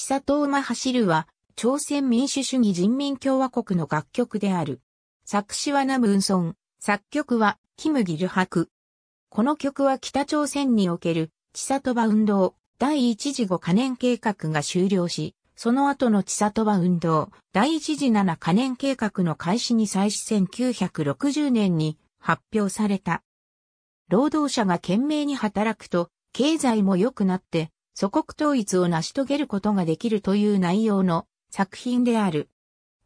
千里馬走るは、朝鮮民主主義人民共和国の楽曲である。作詞はナムンソン、作曲はキム・ギルハク。この曲は北朝鮮における、千里馬運動、第一次5可燃計画が終了し、その後の千里馬運動、第一次7可燃計画の開始に際し1960年に発表された。労働者が懸命に働くと、経済も良くなって、祖国統一を成し遂げることができるという内容の作品である。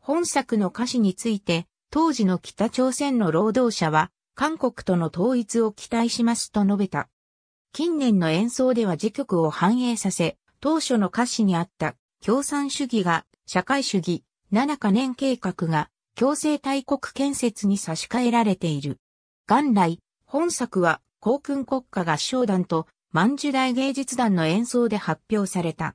本作の歌詞について、当時の北朝鮮の労働者は、韓国との統一を期待しますと述べた。近年の演奏では時曲を反映させ、当初の歌詞にあった共産主義が社会主義、7カ年計画が強制大国建設に差し替えられている。元来、本作は、航空国家合唱団と万寿大芸術団の演奏で発表された。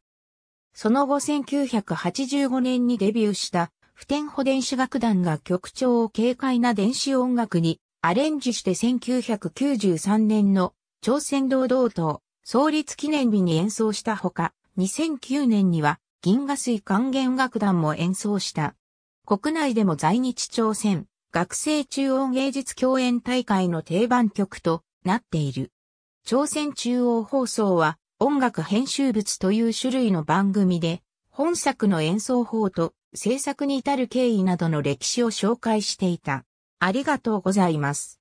その後1985年にデビューした普天保電子楽団が曲調を軽快な電子音楽にアレンジして1993年の朝鮮堂々と創立記念日に演奏したほか、2009年には銀河水管弦楽団も演奏した。国内でも在日朝鮮学生中央芸術共演大会の定番曲となっている。朝鮮中央放送は音楽編集物という種類の番組で、本作の演奏法と制作に至る経緯などの歴史を紹介していた。ありがとうございます。